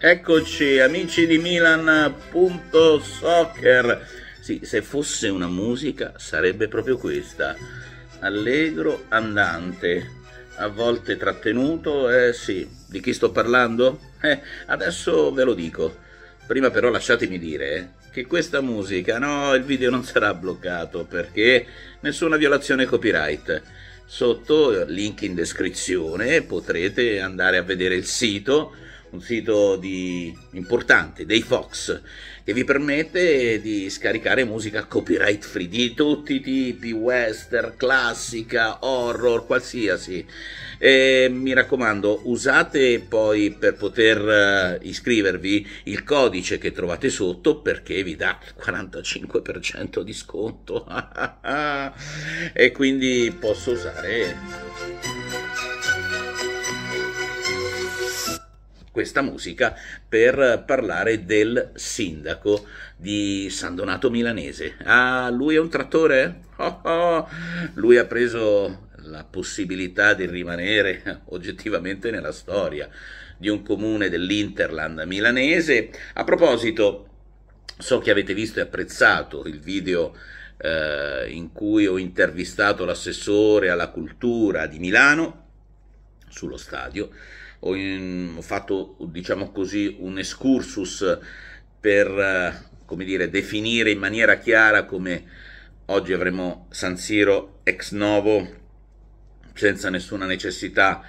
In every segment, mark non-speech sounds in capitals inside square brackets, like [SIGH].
Eccoci amici di Milan.soccer. Sì, se fosse una musica sarebbe proprio questa. Allegro, andante, a volte trattenuto, eh sì. Di chi sto parlando? Eh, adesso ve lo dico. Prima però lasciatemi dire eh, che questa musica, no, il video non sarà bloccato perché nessuna violazione copyright. Sotto link in descrizione potrete andare a vedere il sito un sito di, importante dei Fox che vi permette di scaricare musica copyright free di tutti i tipi, western, classica, horror, qualsiasi. E, mi raccomando, usate poi per poter eh, iscrivervi il codice che trovate sotto perché vi dà il 45% di sconto [LAUGHS] e quindi posso usare questa musica per parlare del sindaco di San Donato Milanese. Ah, lui è un trattore? [LAUGHS] Oh, oh. Lui ha preso la possibilità di rimanere [LAUGHS] oggettivamente nella storia di un comune dell'Interland milanese. A proposito, so che avete visto e apprezzato il video eh, in cui ho intervistato l'assessore alla cultura di Milano sullo stadio ho, in, ho fatto, diciamo così, un excursus per, eh, come dire, definire in maniera chiara come oggi avremo San Siro ex novo senza nessuna necessità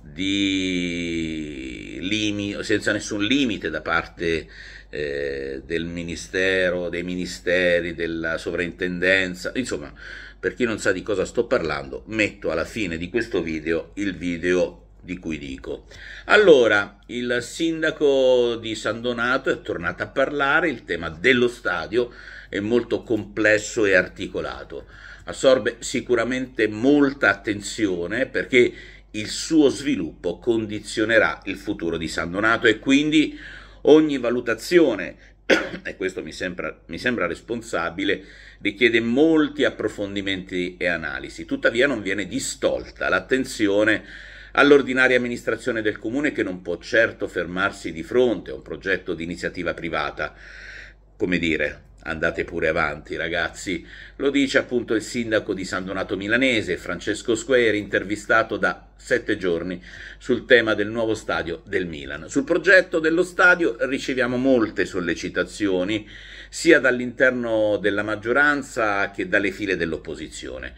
di limiti, senza nessun limite da parte eh, del ministero, dei ministeri, della sovrintendenza, insomma, per chi non sa di cosa sto parlando, metto alla fine di questo video il video di cui dico. Allora, il sindaco di San Donato è tornato a parlare, il tema dello stadio è molto complesso e articolato, assorbe sicuramente molta attenzione perché il suo sviluppo condizionerà il futuro di San Donato e quindi ogni valutazione [COUGHS] e questo mi sembra, mi sembra, responsabile, richiede molti approfondimenti e analisi. Tuttavia non viene distolta l'attenzione all'ordinaria amministrazione del comune che non può certo fermarsi di fronte a un progetto di iniziativa privata. Come dire, andate pure avanti ragazzi, lo dice appunto il sindaco di San Donato Milanese, Francesco Squeri, intervistato da sette giorni sul tema del nuovo stadio del Milan. Sul progetto dello stadio riceviamo molte sollecitazioni, sia dall'interno della maggioranza che dalle file dell'opposizione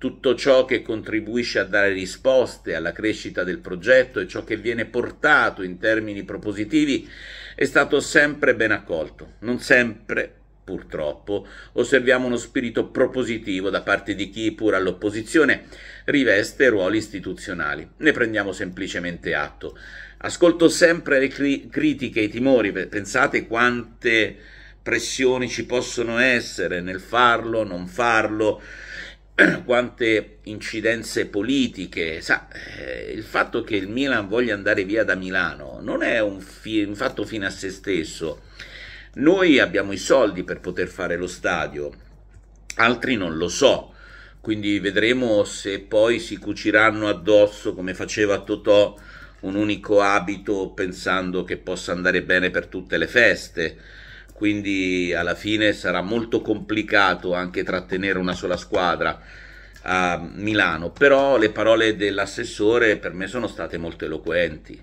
tutto ciò che contribuisce a dare risposte alla crescita del progetto e ciò che viene portato in termini propositivi è stato sempre ben accolto. Non sempre, purtroppo, osserviamo uno spirito propositivo da parte di chi, pur all'opposizione, riveste ruoli istituzionali. Ne prendiamo semplicemente atto. Ascolto sempre le cri critiche, i timori, pensate quante pressioni ci possono essere nel farlo, non farlo [CLEARS THROAT] quante incidenze politiche. Sa, eh, il fatto che il Milan voglia andare via da Milano non è un, fi- un fatto fine a se stesso. Noi abbiamo i soldi per poter fare lo stadio, altri non lo so. Quindi vedremo se poi si cuciranno addosso come faceva Totò un unico abito pensando che possa andare bene per tutte le feste quindi alla fine sarà molto complicato anche trattenere una sola squadra a Milano, però le parole dell'assessore per me sono state molto eloquenti,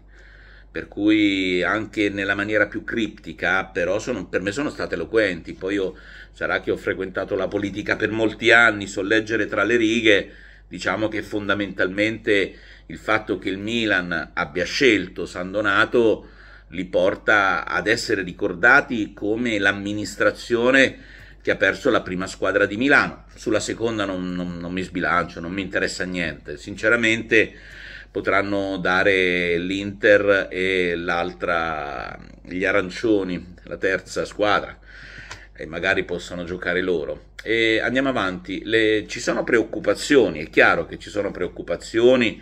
per cui anche nella maniera più criptica, però sono, per me sono state eloquenti, poi io, sarà che ho frequentato la politica per molti anni, so leggere tra le righe, diciamo che fondamentalmente il fatto che il Milan abbia scelto San Donato li porta ad essere ricordati come l'amministrazione che ha perso la prima squadra di Milano. Sulla seconda non, non, non mi sbilancio, non mi interessa niente. Sinceramente potranno dare l'Inter e l'altra, gli arancioni, la terza squadra, e magari possano giocare loro. E andiamo avanti, Le, ci sono preoccupazioni, è chiaro che ci sono preoccupazioni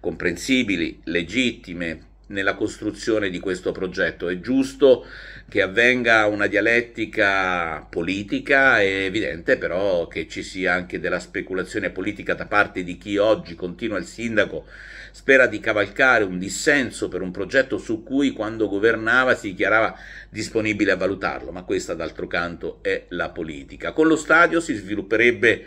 comprensibili, legittime, nella costruzione di questo progetto. È giusto che avvenga una dialettica politica, è evidente però che ci sia anche della speculazione politica da parte di chi oggi continua il sindaco, spera di cavalcare un dissenso per un progetto su cui quando governava si dichiarava disponibile a valutarlo, ma questa d'altro canto è la politica. Con lo stadio si svilupperebbe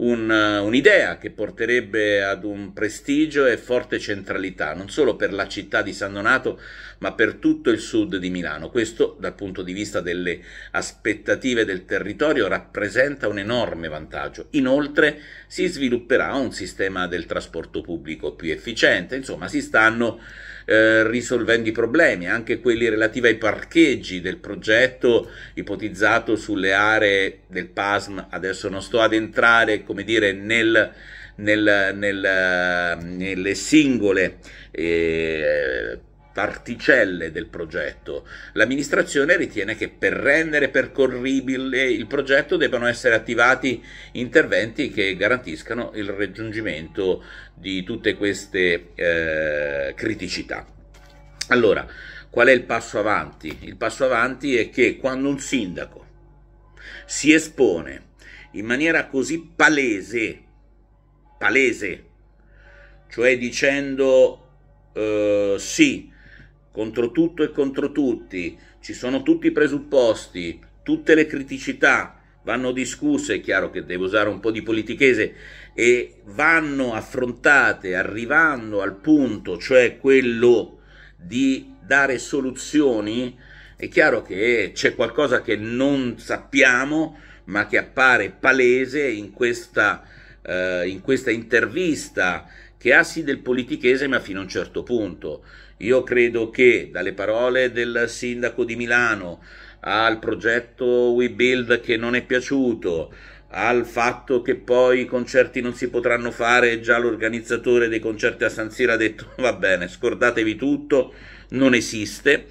eh, un'idea che porterebbe ad un prestigio e forte centralità, non solo per la città di San Donato, ma per tutto il sud di Milano. Questo, dal punto di vista delle aspettative del territorio, rappresenta un enorme vantaggio. Inoltre si svilupperà un sistema del trasporto pubblico più efficiente, insomma si stanno eh, risolvendo i problemi, anche quelli relativi ai parcheggi del progetto ipotizzato sulle aree del PASM. Adesso non sto ad entrare, come dire, nel... Nel, nel, eh, nelle singole eh, particelle del progetto. L'amministrazione ritiene che per rendere percorribile il progetto debbano essere attivati interventi che garantiscano il raggiungimento di tutte queste eh, criticità. Allora, qual è il passo avanti? Il passo avanti è che quando un sindaco si espone in maniera così palese, palese, cioè dicendo eh, sì, contro tutto e contro tutti, ci sono tutti i presupposti, tutte le criticità vanno discusse, è chiaro che devo usare un po' di politichese, e vanno affrontate arrivando al punto, cioè quello di dare soluzioni, è chiaro che c'è qualcosa che non sappiamo, ma che appare palese in questa, eh, in questa intervista che ha sì del politichese ma fino a un certo punto. Io credo che dalle parole del sindaco di Milano al progetto We Build che non è piaciuto, al fatto che poi i concerti non si potranno fare, già l'organizzatore dei concerti a San Siro ha detto [LAUGHS] va bene, scordatevi tutto, non esiste,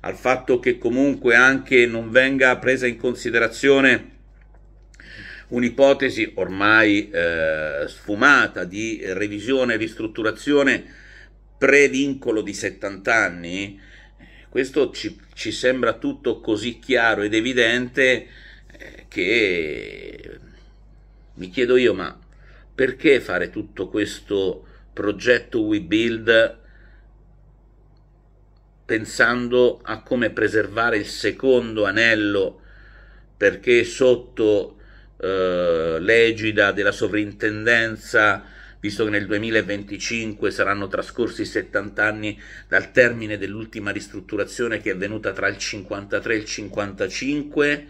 al fatto che comunque anche non venga presa in considerazione un'ipotesi ormai eh, sfumata di revisione e ristrutturazione pre-vincolo di 70 anni, questo ci, ci sembra tutto così chiaro ed evidente eh, che mi chiedo io, ma perché fare tutto questo progetto We Build pensando a come preservare il secondo anello perché sotto eh, l'egida della sovrintendenza, visto che nel 2025 saranno trascorsi 70 anni dal termine dell'ultima ristrutturazione che è avvenuta tra il 53 e il 55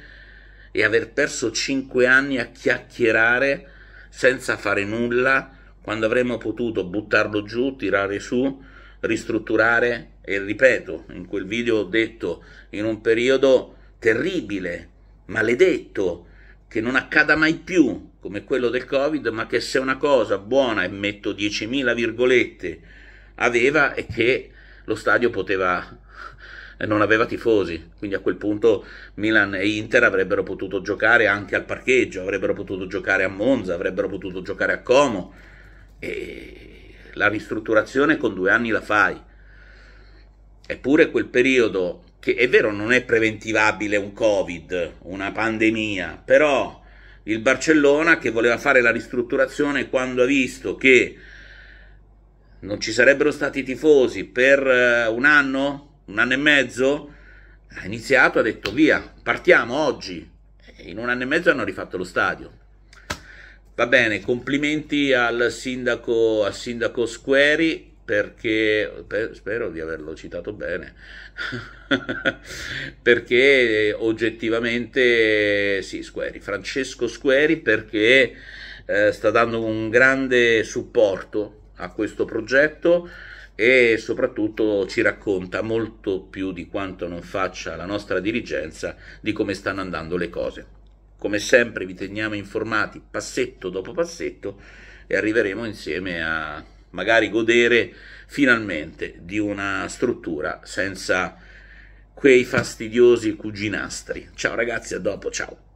e aver perso 5 anni a chiacchierare senza fare nulla quando avremmo potuto buttarlo giù, tirare su, ristrutturare e ripeto, in quel video ho detto in un periodo terribile, maledetto, che non accada mai più come quello del Covid, ma che se una cosa buona, e metto 10.000 virgolette, aveva è che lo stadio poteva eh, non aveva tifosi, quindi a quel punto Milan e Inter avrebbero potuto giocare anche al parcheggio, avrebbero potuto giocare a Monza, avrebbero potuto giocare a Como e la ristrutturazione con due anni la fai. Eppure quel periodo che è vero non è preventivabile un covid, una pandemia, però il Barcellona che voleva fare la ristrutturazione quando ha visto che non ci sarebbero stati tifosi per eh, un anno, un anno e mezzo, ha iniziato, ha detto via, partiamo oggi. In un anno e mezzo hanno rifatto lo stadio. Va bene, complimenti al sindaco, al sindaco Squeri perché per, spero di averlo citato bene, [LAUGHS] perché oggettivamente sì, Squeri, Francesco Squeri perché eh, sta dando un grande supporto a questo progetto e soprattutto ci racconta molto più di quanto non faccia la nostra dirigenza di come stanno andando le cose. Come sempre vi teniamo informati passetto dopo passetto e arriveremo insieme a magari godere finalmente di una struttura senza quei fastidiosi cuginastri. Ciao ragazzi, a dopo, ciao.